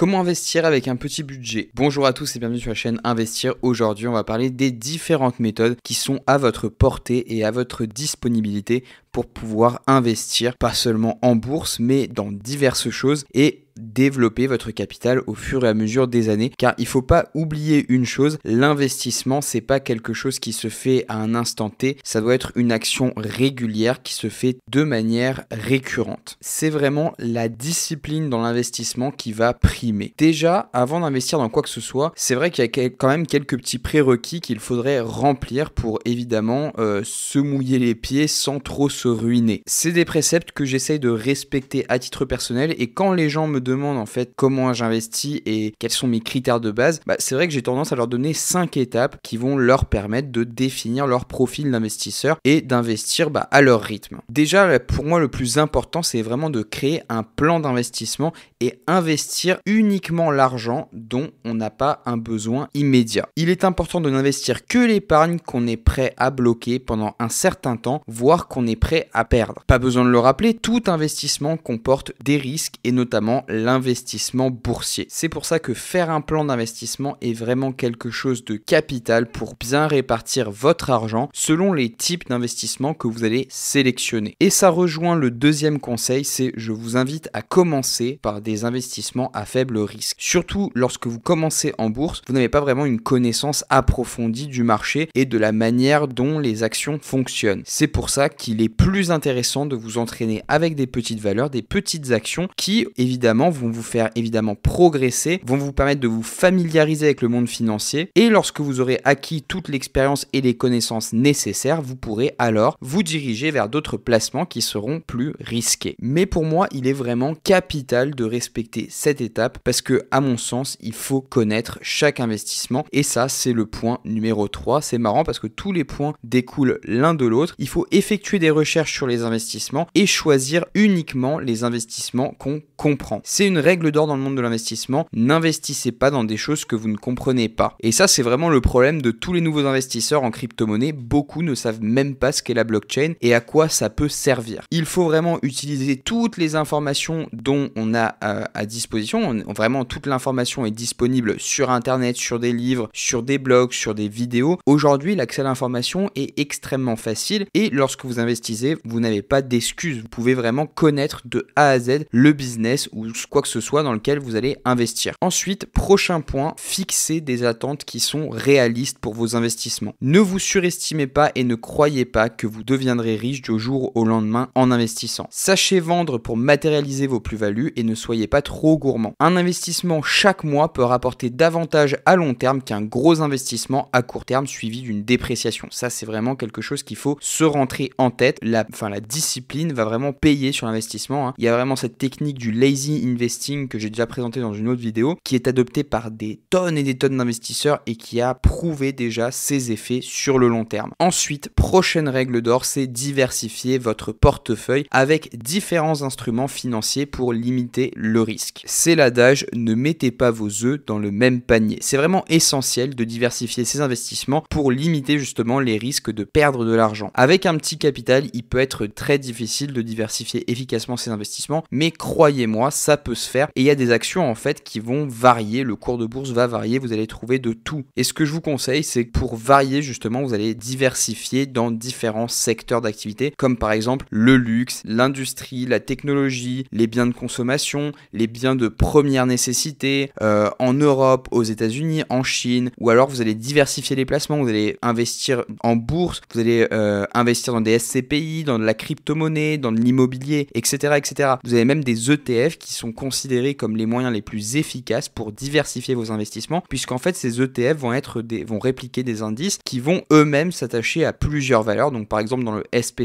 Comment investir avec un petit budget Bonjour à tous et bienvenue sur la chaîne Investir. Aujourd'hui, on va parler des différentes méthodes qui sont à votre portée et à votre disponibilité pour pouvoir investir, pas seulement en bourse, mais dans diverses choses et développer votre capital au fur et à mesure des années car il faut pas oublier une chose, l'investissement c'est pas quelque chose qui se fait à un instant T, ça doit être une action régulière qui se fait de manière récurrente. C'est vraiment la discipline dans l'investissement qui va primer. Déjà avant d'investir dans quoi que ce soit, c'est vrai qu'il y a quand même quelques petits prérequis qu'il faudrait remplir pour évidemment euh, se mouiller les pieds sans trop se ruiner. C'est des préceptes que j'essaye de respecter à titre personnel et quand les gens me demandent en fait comment j'investis et quels sont mes critères de base, bah, c'est vrai que j'ai tendance à leur donner cinq étapes qui vont leur permettre de définir leur profil d'investisseur et d'investir bah, à leur rythme. Déjà, pour moi, le plus important, c'est vraiment de créer un plan d'investissement et investir uniquement l'argent dont on n'a pas un besoin immédiat. Il est important de n'investir que l'épargne qu'on est prêt à bloquer pendant un certain temps, voire qu'on est prêt à perdre. Pas besoin de le rappeler, tout investissement comporte des risques et notamment l'investissement boursier. C'est pour ça que faire un plan d'investissement est vraiment quelque chose de capital pour bien répartir votre argent selon les types d'investissements que vous allez sélectionner. Et ça rejoint le deuxième conseil, c'est je vous invite à commencer par des investissements à faible risque. Surtout lorsque vous commencez en bourse, vous n'avez pas vraiment une connaissance approfondie du marché et de la manière dont les actions fonctionnent. C'est pour ça qu'il est plus intéressant de vous entraîner avec des petites valeurs, des petites actions qui évidemment vont vous faire évidemment progresser, vont vous permettre de vous familiariser avec le monde financier et lorsque vous aurez acquis toute l'expérience et les connaissances nécessaires, vous pourrez alors vous diriger vers d'autres placements qui seront plus risqués. Mais pour moi, il est vraiment capital de respecter cette étape parce que à mon sens, il faut connaître chaque investissement et ça c'est le point numéro 3. C'est marrant parce que tous les points découlent l'un de l'autre. Il faut effectuer des recherches sur les investissements et choisir uniquement les investissements qu'on comprend. C'est une règle d'or dans le monde de l'investissement. N'investissez pas dans des choses que vous ne comprenez pas. Et ça, c'est vraiment le problème de tous les nouveaux investisseurs en crypto-monnaie. Beaucoup ne savent même pas ce qu'est la blockchain et à quoi ça peut servir. Il faut vraiment utiliser toutes les informations dont on a euh, à, disposition. vraiment, toute l'information est disponible sur Internet, sur des livres, sur des blogs, sur des vidéos. Aujourd'hui, l'accès à l'information est extrêmement facile et lorsque vous investissez, vous n'avez pas d'excuses. Vous pouvez vraiment connaître de A à Z le business ou quoi que ce soit dans lequel vous allez investir. Ensuite, prochain point, fixez des attentes qui sont réalistes pour vos investissements. Ne vous surestimez pas et ne croyez pas que vous deviendrez riche du jour au lendemain en investissant. Sachez vendre pour matérialiser vos plus-values et ne soyez pas trop gourmand. Un investissement chaque mois peut rapporter davantage à long terme qu'un gros investissement à court terme suivi d'une dépréciation. Ça, c'est vraiment quelque chose qu'il faut se rentrer en tête. La, enfin, la discipline va vraiment payer sur l'investissement. Hein. Il y a vraiment cette technique du lazy investing que j'ai déjà présenté dans une autre vidéo, qui est adopté par des tonnes et des tonnes d'investisseurs et qui a prouvé déjà ses effets sur le long terme. Ensuite, prochaine règle d'or, c'est diversifier votre portefeuille avec différents instruments financiers pour limiter le risque. C'est l'adage, ne mettez pas vos œufs dans le même panier. C'est vraiment essentiel de diversifier ses investissements pour limiter justement les risques de perdre de l'argent. Avec un petit capital, il peut être très difficile de diversifier efficacement ses investissements, mais croyez-moi, ça peut se faire. Et il y a des actions en fait qui vont varier, le cours de bourse va varier, vous allez trouver de tout. Et ce que je vous conseille, c'est pour varier justement, vous allez diversifier dans différents secteurs d'activité, comme par exemple le luxe, l'industrie, la technologie, les biens de consommation, les biens de première nécessité, euh, en Europe, aux États-Unis, en Chine, ou alors vous allez diversifier les placements, vous allez investir en bourse, vous allez euh, investir dans des SCPI, dans de la crypto-monnaie, dans de l'immobilier, etc., etc. Vous avez même des ETF qui sont considérés comme les moyens les plus efficaces pour diversifier vos investissements, puisqu'en fait ces ETF vont, être des, vont répliquer des indices qui vont eux-mêmes s'attacher à plusieurs valeurs. Donc par exemple dans le S&P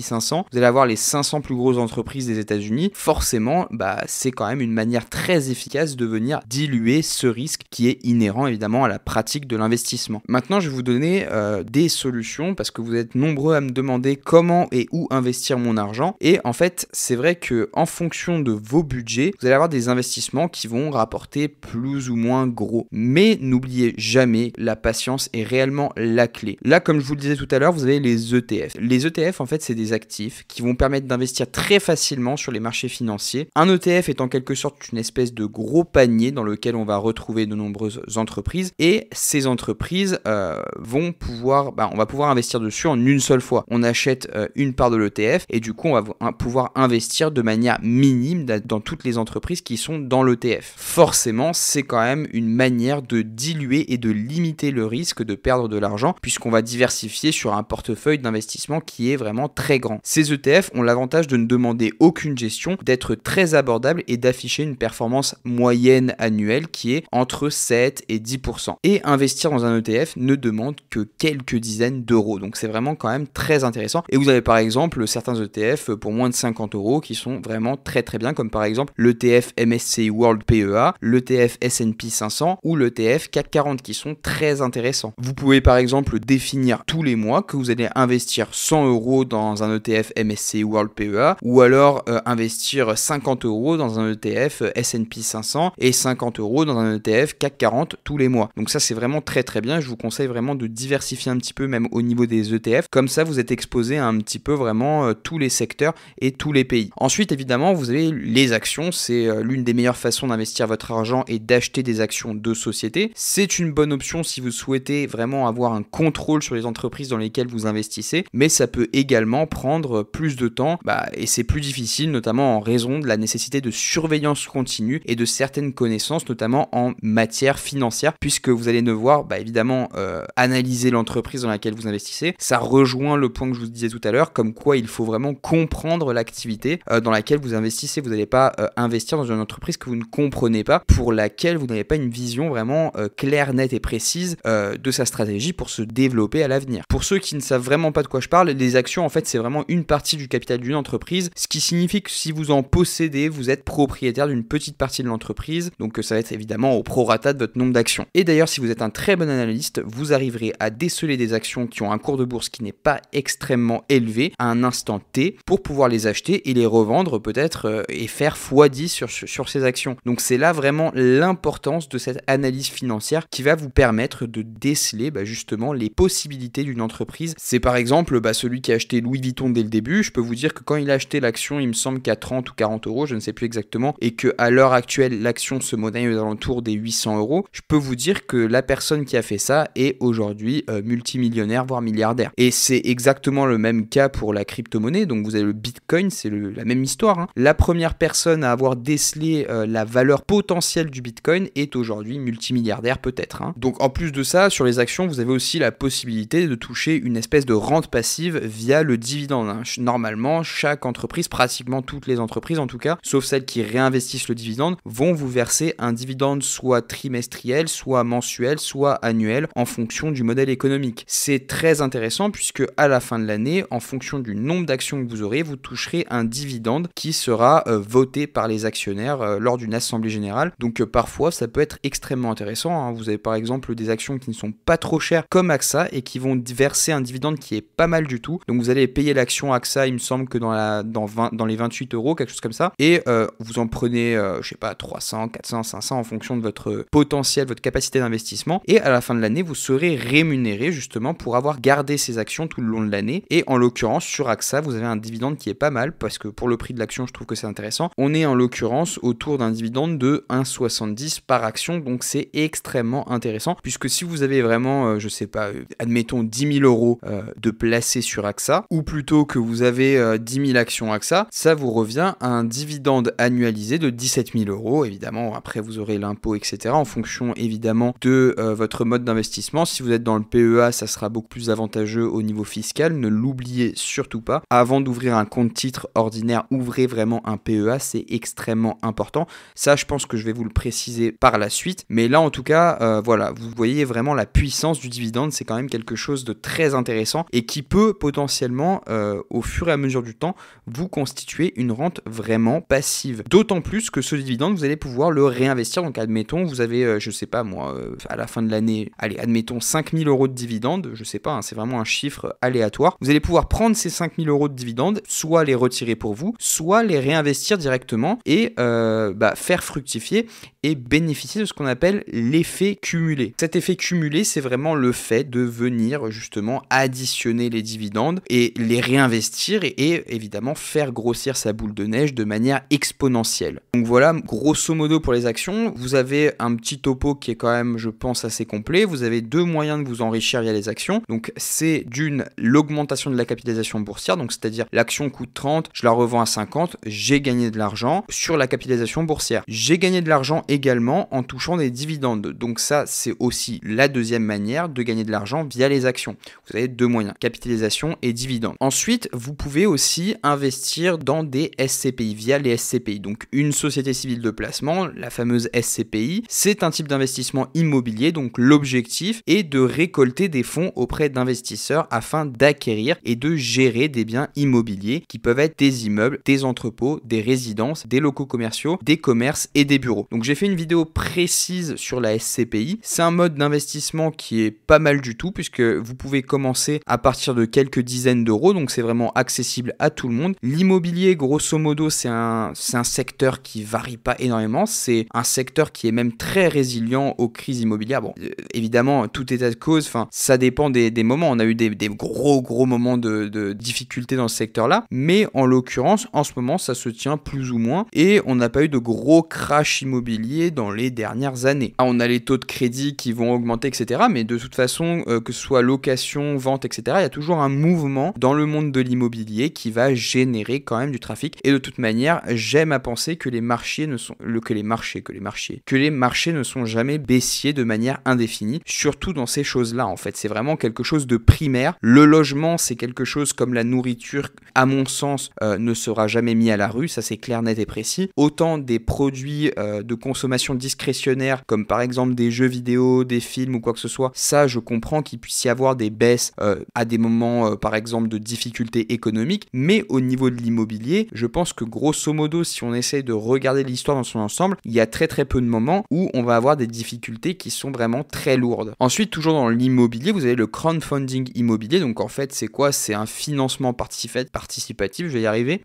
500, vous allez avoir les 500 plus grosses entreprises des États-Unis. Forcément, bah, c'est quand même une manière très efficace de venir diluer ce risque qui est inhérent évidemment à la pratique de l'investissement. Maintenant, je vais vous donner euh, des solutions parce que vous êtes nombreux à me demander comment et où investir mon argent. Et en fait, c'est vrai que en fonction de vos budgets vous allez avoir des investissements qui vont rapporter plus ou moins gros. Mais n'oubliez jamais, la patience est réellement la clé. Là, comme je vous le disais tout à l'heure, vous avez les ETF. Les ETF, en fait, c'est des actifs qui vont permettre d'investir très facilement sur les marchés financiers. Un ETF est en quelque sorte une espèce de gros panier dans lequel on va retrouver de nombreuses entreprises et ces entreprises euh, vont pouvoir, bah, on va pouvoir investir dessus en une seule fois. On achète euh, une part de l'ETF et du coup, on va pouvoir investir de manière minime dans toutes les entreprises qui sont dans l'ETF. Forcément, c'est quand même une manière de diluer et de limiter le risque de perdre de l'argent puisqu'on va diversifier sur un portefeuille d'investissement qui est vraiment très grand. Ces ETF ont l'avantage de ne demander aucune gestion, d'être très abordable et d'afficher une performance moyenne annuelle qui est entre 7 et 10%. Et investir dans un ETF ne demande que quelques dizaines d'euros. Donc c'est vraiment quand même très intéressant. Et vous avez par exemple certains ETF pour moins de 50 euros qui sont vraiment très très bien, comme par exemple l'ETF MSC World PEA, l'ETF S&P 500 ou l'ETF CAC 40 qui sont très intéressants. Vous pouvez par exemple définir tous les mois que vous allez investir 100 euros dans un ETF MSC World PEA ou alors euh, investir 50 euros dans un ETF S&P 500 et 50 euros dans un ETF CAC 40 tous les mois. Donc ça c'est vraiment très très bien. Je vous conseille vraiment de diversifier un petit peu même au niveau des ETF. Comme ça vous êtes exposé à un petit peu vraiment euh, tous les secteurs et tous les pays. Ensuite évidemment vous avez les actions c'est euh, l'une des meilleures façons d'investir votre argent et d'acheter des actions de société. C'est une bonne option si vous souhaitez vraiment avoir un contrôle sur les entreprises dans lesquelles vous investissez, mais ça peut également prendre plus de temps bah, et c'est plus difficile, notamment en raison de la nécessité de surveillance continue et de certaines connaissances, notamment en matière financière, puisque vous allez devoir bah, évidemment euh, analyser l'entreprise dans laquelle vous investissez. Ça rejoint le point que je vous disais tout à l'heure, comme quoi il faut vraiment comprendre l'activité euh, dans laquelle vous investissez. Vous n'allez pas investir dans une entreprise que vous ne comprenez pas, pour laquelle vous n'avez pas une vision vraiment euh, claire, nette et précise euh, de sa stratégie pour se développer à l'avenir. Pour ceux qui ne savent vraiment pas de quoi je parle, les actions, en fait, c'est vraiment une partie du capital d'une entreprise, ce qui signifie que si vous en possédez, vous êtes propriétaire d'une petite partie de l'entreprise, donc euh, ça va être évidemment au prorata de votre nombre d'actions. Et d'ailleurs, si vous êtes un très bon analyste, vous arriverez à déceler des actions qui ont un cours de bourse qui n'est pas extrêmement élevé à un instant T pour pouvoir les acheter et les revendre peut-être et faire fois dit 10 sur, sur ces actions. Donc c'est là vraiment l'importance de cette analyse financière qui va vous permettre de déceler bah, justement les possibilités d'une entreprise. C'est par exemple bah, celui qui a acheté Louis Vuitton dès le début. Je peux vous dire que quand il a acheté l'action, il me semble qu'à 30 ou 40 euros, je ne sais plus exactement, et que à l'heure actuelle, l'action se monnaie aux alentours des 800 euros, je peux vous dire que la personne qui a fait ça est aujourd'hui euh, multimillionnaire, voire milliardaire. Et c'est exactement le même cas pour la crypto-monnaie. Donc vous avez le Bitcoin, c'est la même histoire. Hein. La première personne à avoir décelé euh, la valeur potentielle du Bitcoin est aujourd'hui multimilliardaire peut-être. Hein. Donc en plus de ça, sur les actions, vous avez aussi la possibilité de toucher une espèce de rente passive via le dividende. Hein. Normalement, chaque entreprise, pratiquement toutes les entreprises en tout cas, sauf celles qui réinvestissent le dividende, vont vous verser un dividende soit trimestriel, soit mensuel, soit annuel, en fonction du modèle économique. C'est très intéressant puisque à la fin de l'année, en fonction du nombre d'actions que vous aurez, vous toucherez un dividende qui sera euh, voté par les actionnaires euh, lors d'une assemblée générale. Donc euh, parfois ça peut être extrêmement intéressant. Hein. Vous avez par exemple des actions qui ne sont pas trop chères comme AXA et qui vont verser un dividende qui est pas mal du tout. Donc vous allez payer l'action AXA, il me semble que dans, la, dans, 20, dans les 28 euros, quelque chose comme ça. Et euh, vous en prenez, je sais pas, 300, 400, 500 en fonction de votre potentiel, votre capacité d'investissement. Et à la fin de l'année, vous serez rémunéré justement pour avoir gardé ces actions tout le long de l'année. Et en l'occurrence, sur AXA, vous avez un dividende qui est pas mal parce que pour le prix de l'action, je trouve que c'est intéressant. On est en en l'occurrence autour d'un dividende de 1,70 par action. Donc c'est extrêmement intéressant puisque si vous avez vraiment, euh, je sais pas, euh, admettons 10 000 euros euh, de placés sur AXA ou plutôt que vous avez 10 000 actions AXA, ça vous revient à un dividende annualisé de 17 000 euros. Évidemment, après vous aurez l'impôt, etc. En fonction évidemment de votre mode d'investissement. Si vous êtes dans le PEA, ça sera beaucoup plus avantageux au niveau fiscal. Ne l'oubliez surtout pas. Avant d'ouvrir un compte titre ordinaire, ouvrez vraiment un PEA. C'est extrêmement important. Ça, je pense que je vais vous le préciser par la suite. Mais là, en tout cas, euh, voilà, vous voyez vraiment la puissance du dividende. C'est quand même quelque chose de très intéressant et qui peut potentiellement, euh, au fur et à mesure du temps, vous constituer une rente vraiment passive. D'autant plus que ce dividende, vous allez pouvoir le réinvestir. Donc, admettons, vous avez, euh, je sais pas moi, à la fin de l'année, allez, admettons 5000 euros de dividende. Je sais pas, hein, c'est vraiment un chiffre aléatoire. Vous allez pouvoir prendre ces 5000 euros de dividende, soit les retirer pour vous, soit les réinvestir directement et euh, bah, faire fructifier et bénéficier de ce qu'on appelle l'effet cumulé. Cet effet cumulé, c'est vraiment le fait de venir justement additionner les dividendes et les réinvestir et, évidemment faire grossir sa boule de neige de manière exponentielle. Donc voilà, grosso modo pour les actions, vous avez un petit topo qui est quand même, je pense, assez complet. Vous avez deux moyens de vous enrichir via les actions. Donc c'est d'une l'augmentation de la capitalisation boursière, donc c'est-à-dire l'action coûte 30, je la revends à 50, j'ai gagné de l'argent sur la capitalisation boursière. J'ai gagné de l'argent également en touchant des dividendes. Donc ça, c'est aussi la deuxième manière de gagner de l'argent via les actions. Vous avez deux moyens, capitalisation et dividendes. Ensuite, vous pouvez aussi investir dans des SCPI via les SCPI. Donc une société civile de placement, la fameuse SCPI, c'est un type d'investissement immobilier. Donc l'objectif est de récolter des fonds auprès d'investisseurs afin d'acquérir et de gérer des biens immobiliers qui peuvent être des immeubles, des entrepôts, des résidences des locaux commerciaux, des commerces et des bureaux. Donc j'ai fait une vidéo précise sur la SCPI. C'est un mode d'investissement qui est pas mal du tout puisque vous pouvez commencer à partir de quelques dizaines d'euros, donc c'est vraiment accessible à tout le monde. L'immobilier, grosso modo, c'est un, un secteur qui varie pas énormément, c'est un secteur qui est même très résilient aux crises immobilières. Bon, euh, évidemment, tout état de cause, enfin, ça dépend des, moments. On a eu des, gros, gros moments de, de difficultés dans ce secteur-là, mais en l'occurrence, en ce moment, ça se tient plus ou moins et on n'a pas eu de gros crash immobilier dans les dernières années. Ah, on a les taux de crédit qui vont augmenter, etc. Mais de toute façon, euh, que ce soit location, vente, etc., il y a toujours un mouvement dans le monde de l'immobilier qui va générer quand même du trafic. Et de toute manière, j'aime à penser que les marchés ne sont le, que les marchés, que les marchés, que les marchés ne sont jamais baissiers de manière indéfinie. Surtout dans ces choses-là, en fait, c'est vraiment quelque chose de primaire. Le logement, c'est quelque chose comme la nourriture, à mon sens, euh, ne sera jamais mis à la rue. Ça, c'est clair, net et précis, autant des produits euh, de consommation discrétionnaire, comme par exemple des jeux vidéo, des films ou quoi que ce soit, ça je comprends qu'il puisse y avoir des baisses euh, à des moments, euh, par exemple, de difficultés économiques, mais au niveau de l'immobilier, je pense que grosso modo, si on essaye de regarder l'histoire dans son ensemble, il y a très très peu de moments où on va avoir des difficultés qui sont vraiment très lourdes. Ensuite, toujours dans l'immobilier, vous avez le crowdfunding immobilier, donc en fait, c'est quoi C'est un financement participatif, participatif, je vais y arriver.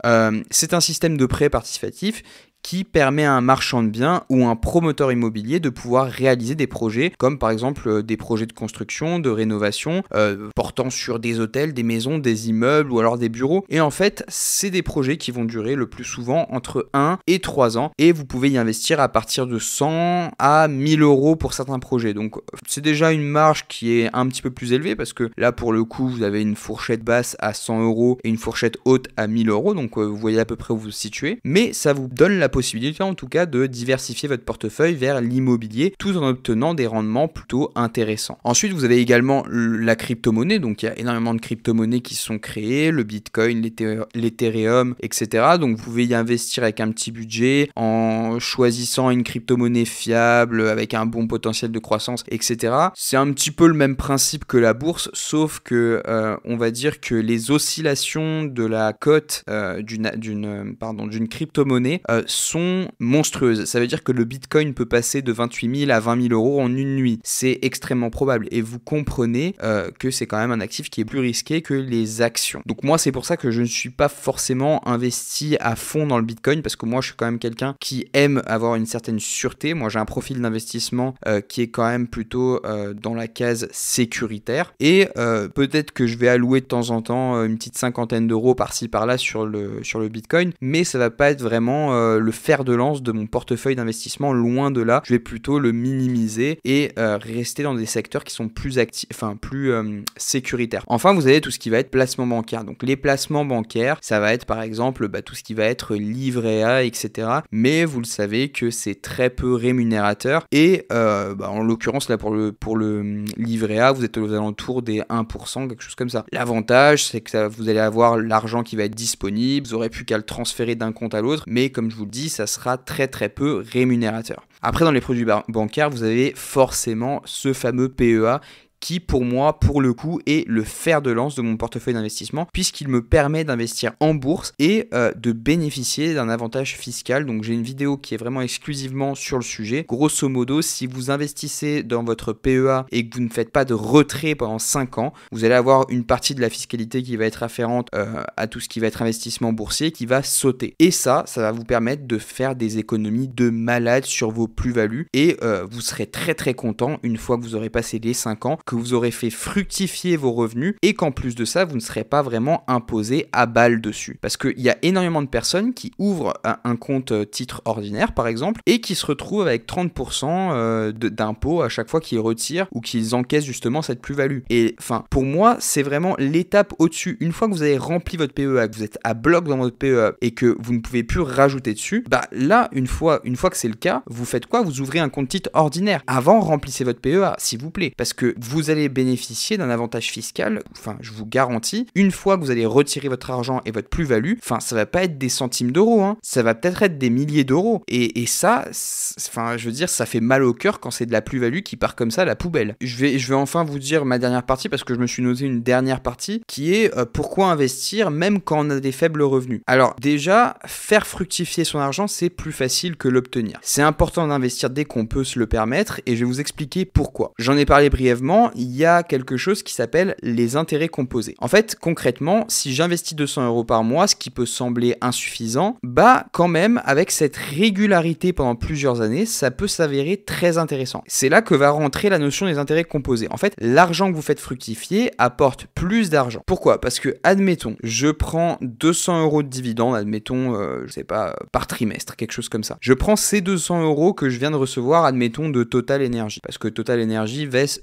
c'est un système de prêt participatif relatif qui permet à un marchand de biens ou un promoteur immobilier de pouvoir réaliser des projets comme par exemple euh, des projets de construction, de rénovation, euh, portant sur des hôtels, des maisons, des immeubles ou alors des bureaux. Et en fait, c'est des projets qui vont durer le plus souvent entre 1 et 3 ans et vous pouvez y investir à partir de 100 à 1000 euros pour certains projets. Donc c'est déjà une marge qui est un petit peu plus élevée parce que là pour le coup vous avez une fourchette basse à 100 euros et une fourchette haute à 1000 euros donc euh, vous voyez à peu près où vous vous situez mais ça vous donne la possibilité en tout cas de diversifier votre portefeuille vers l'immobilier tout en obtenant des rendements plutôt intéressants. Ensuite, vous avez également la crypto-monnaie, donc il y a énormément de crypto-monnaies qui sont créées, le Bitcoin, l'Ethereum, etc. Donc vous pouvez y investir avec un petit budget en choisissant une crypto-monnaie fiable, avec un bon potentiel de croissance, etc. C'est un petit peu le même principe que la bourse, sauf que euh, on va dire que les oscillations de la cote euh, d'une d'une crypto-monnaie sont euh, sont monstrueuses. Ça veut dire que le Bitcoin peut passer de 28 000 à 20 000 euros en une nuit. C'est extrêmement probable. Et vous comprenez euh, que c'est quand même un actif qui est plus risqué que les actions. Donc moi, c'est pour ça que je ne suis pas forcément investi à fond dans le Bitcoin, parce que moi, je suis quand même quelqu'un qui aime avoir une certaine sûreté. Moi, j'ai un profil d'investissement euh, qui est quand même plutôt euh, dans la case sécuritaire. Et peut-être que je vais allouer de temps en temps une petite cinquantaine d'euros par-ci par-là sur le, sur le Bitcoin, mais ça va pas être vraiment le le fer de lance de mon portefeuille d'investissement. Loin de là, je vais plutôt le minimiser et euh, rester dans des secteurs qui sont plus actifs, enfin plus euh, sécuritaires. Enfin, vous avez tout ce qui va être placement bancaire. Donc les placements bancaires, ça va être par exemple bah, tout ce qui va être livret A, etc. Mais vous le savez que c'est très peu rémunérateur et euh, bah, en l'occurrence là pour le pour le mm, livret A, vous êtes aux alentours des 1%, quelque chose comme ça. L'avantage, c'est que vous allez avoir l'argent qui va être disponible. Vous n'aurez plus qu'à le transférer d'un compte à l'autre. Mais comme je vous le ça sera très très peu rémunérateur. Après, dans les produits bancaires, vous avez forcément ce fameux PEA qui pour moi, pour le coup, est le fer de lance de mon portefeuille d'investissement, puisqu'il me permet d'investir en bourse et euh, de bénéficier d'un avantage fiscal. Donc j'ai une vidéo qui est vraiment exclusivement sur le sujet. Grosso modo, si vous investissez dans votre PEA et que vous ne faites pas de retrait pendant 5 ans, vous allez avoir une partie de la fiscalité qui va être afférente euh, à tout ce qui va être investissement boursier qui va sauter. Et ça, ça va vous permettre de faire des économies de malade sur vos plus-values et euh, vous serez très très content une fois que vous aurez passé les 5 ans que vous aurez fait fructifier vos revenus et qu'en plus de ça, vous ne serez pas vraiment imposé à balle dessus. Parce qu'il y a énormément de personnes qui ouvrent un compte euh, titre ordinaire, par exemple, et qui se retrouvent avec 30% euh, d'impôts à chaque fois qu'ils retirent ou qu'ils encaissent justement cette plus-value. Et enfin, pour moi, c'est vraiment l'étape au-dessus. Une fois que vous avez rempli votre PEA, que vous êtes à bloc dans votre PEA et que vous ne pouvez plus rajouter dessus, bah là, une fois, une fois que c'est le cas, vous faites quoi Vous ouvrez un compte titre ordinaire. Avant, remplissez votre PEA, s'il vous plaît. Parce que vous vous allez bénéficier d'un avantage fiscal, enfin je vous garantis, une fois que vous allez retirer votre argent et votre plus-value, enfin ça va pas être des centimes d'euros, hein, ça va peut-être être des milliers d'euros. Et, et, ça, enfin je veux dire, ça fait mal au cœur quand c'est de la plus-value qui part comme ça à la poubelle. Je vais, je vais enfin vous dire ma dernière partie parce que je me suis noté une dernière partie qui est euh, pourquoi investir même quand on a des faibles revenus. Alors déjà, faire fructifier son argent, c'est plus facile que l'obtenir. C'est important d'investir dès qu'on peut se le permettre et je vais vous expliquer pourquoi. J'en ai parlé brièvement, il y a quelque chose qui s'appelle les intérêts composés. En fait, concrètement, si j'investis 200 euros par mois, ce qui peut sembler insuffisant, bah quand même, avec cette régularité pendant plusieurs années, ça peut s'avérer très intéressant. C'est là que va rentrer la notion des intérêts composés. En fait, l'argent que vous faites fructifier apporte plus d'argent. Pourquoi Parce que, admettons, je prends 200 euros de dividendes, admettons, euh, je sais pas, euh, par trimestre, quelque chose comme ça. Je prends ces 200 euros que je viens de recevoir, admettons, de Total Energy. Parce que Total Energy verse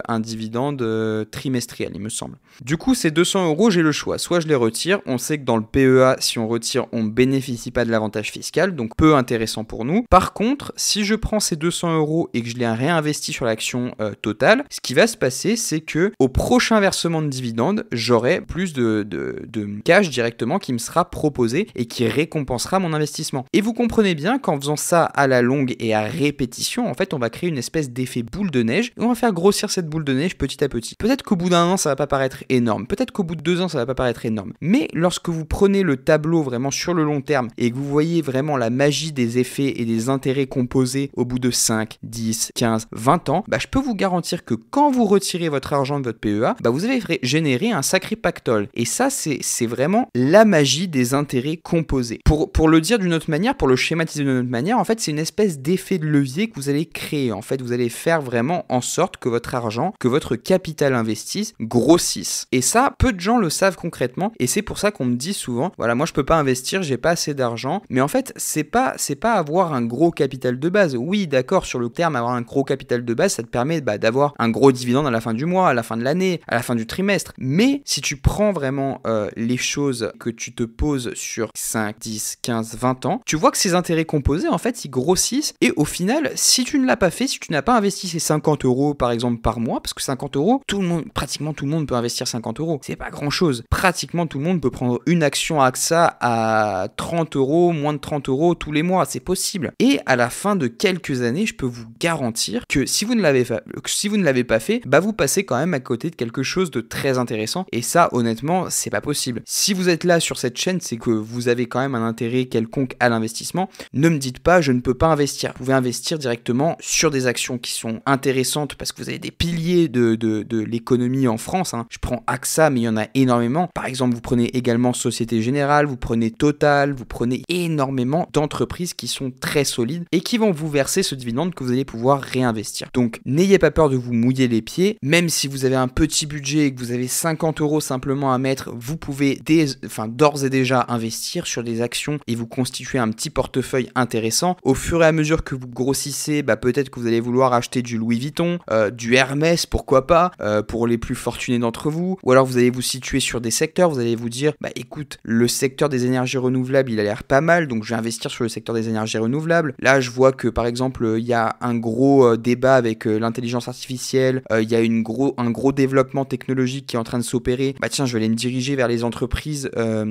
euh, un dividende euh, trimestriel, il me semble. Du coup, ces 200 euros, j'ai le choix. Soit je les retire, on sait que dans le PEA, si on retire, on ne bénéficie pas de l'avantage fiscal, donc peu intéressant pour nous. Par contre, si je prends ces 200 euros et que je les réinvestis sur l'action euh, totale, ce qui va se passer, c'est que au prochain versement de dividende, j'aurai plus de, de cash directement qui me sera proposé et qui récompensera mon investissement. Et vous comprenez bien qu'en faisant ça à la longue et à répétition, en fait, on va créer une espèce d'effet boule de neige et on va faire grossir cette boule de neige petit à petit. Peut-être qu'au bout d'un an, ça va pas paraître énorme. Peut-être qu'au bout de deux ans, ça va pas paraître énorme. Mais lorsque vous prenez le tableau vraiment sur le long terme et que vous voyez vraiment la magie des effets et des intérêts composés au bout de 5, 10, 15, 20 ans, bah, je peux vous garantir que quand vous retirez votre argent de votre PEA, bah, vous allez générer un sacré pactole. Et ça, c'est vraiment la magie des intérêts composés. Pour, pour le dire d'une autre manière, pour le schématiser d'une autre manière, en fait, c'est une espèce d'effet de levier que vous allez créer. En fait, vous allez faire vraiment en sorte que votre argent que votre capital investisse grossisse. Et ça, peu de gens le savent concrètement et c'est pour ça qu'on me dit souvent voilà, moi je peux pas investir, j'ai pas assez d'argent. Mais en fait, c'est pas c'est pas avoir un gros capital de base. Oui, d'accord, sur le terme avoir un gros capital de base, ça te permet bah, d'avoir un gros dividende à la fin du mois, à la fin de l'année, à la fin du trimestre. Mais si tu prends vraiment euh, les choses que tu te poses sur 5, 10, 15, 20 ans, tu vois que ces intérêts composés, en fait, ils grossissent. Et au final, si tu ne l'as pas fait, si tu n'as pas investi ces 50 euros, par exemple, par mois, parce que 50 euros, tout le monde, pratiquement tout le monde peut investir 50 euros. C'est pas grand chose. Pratiquement tout le monde peut prendre une action AXA à 30 euros, moins de 30 euros tous les mois. C'est possible. Et à la fin de quelques années, je peux vous garantir que si vous ne l'avez si vous ne l'avez pas fait, bah vous passez quand même à côté de quelque chose de très intéressant. Et ça, honnêtement, c'est pas possible. Si vous êtes là sur cette chaîne, c'est que vous avez quand même un intérêt quelconque à l'investissement. Ne me dites pas, je ne peux pas investir. Vous pouvez investir directement sur des actions qui sont intéressantes parce que vous avez des piliers de, l'économie en France. Hein. Je prends AXA, mais il y en a énormément. Par exemple, vous prenez également Société Générale, vous prenez Total, vous prenez énormément d'entreprises qui sont très solides et qui vont vous verser ce dividende que vous allez pouvoir réinvestir. Donc, n'ayez pas peur de vous mouiller les pieds. Même si vous avez un petit budget et que vous avez 50 euros simplement à mettre, vous pouvez enfin, d'ores et déjà investir sur des actions et vous constituer un petit portefeuille intéressant. Au fur et à mesure que vous grossissez, bah, peut-être que vous allez vouloir acheter du Louis Vuitton, euh, du Hermès, pourquoi pas, euh, pour les plus fortunés d'entre vous. Ou alors vous allez vous situer sur des secteurs, vous allez vous dire, bah écoute, le secteur des énergies renouvelables, il a l'air pas mal, donc je vais investir sur le secteur des énergies renouvelables. Là, je vois que par exemple, euh, il y a un gros euh, débat avec l'intelligence artificielle, il y a une gros, un gros développement technologique qui est en train de s'opérer. Bah tiens, je vais aller me diriger vers les entreprises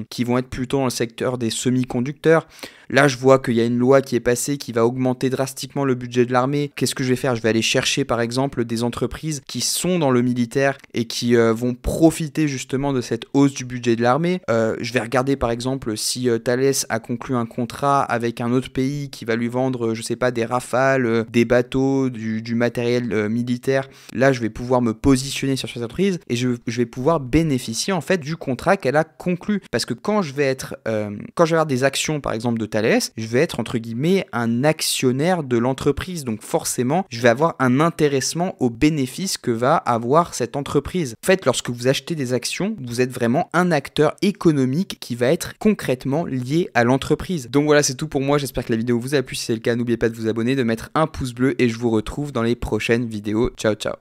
qui vont être plutôt dans le secteur des semi-conducteurs. Là, je vois qu'il y a une loi qui est passée qui va augmenter drastiquement le budget de l'armée. Qu'est-ce que je vais faire Je vais aller chercher, par exemple, des entreprises qui sont dans le militaire et qui euh, vont profiter justement de cette hausse du budget de l'armée. Euh, je vais regarder, par exemple, si euh, Thales a conclu un contrat avec un autre pays qui va lui vendre, je sais pas, des rafales, des bateaux, du, matériel militaire. Là, je vais pouvoir me positionner sur cette entreprise et je, je vais pouvoir bénéficier en fait du contrat qu'elle a conclu. Parce que quand je vais être, quand je vais avoir des actions, par exemple, de Thales, je vais être entre guillemets un actionnaire de l'entreprise. Donc forcément, je vais avoir un intéressement aux bénéfices que va avoir cette entreprise. En fait, lorsque vous achetez des actions, vous êtes vraiment un acteur économique qui va être concrètement lié à l'entreprise. Donc voilà, c'est tout pour moi. J'espère que la vidéo vous a plu. Si c'est le cas, n'oubliez pas de vous abonner, de mettre un pouce bleu et je vous retrouve dans les prochaines vidéos. Ciao, ciao.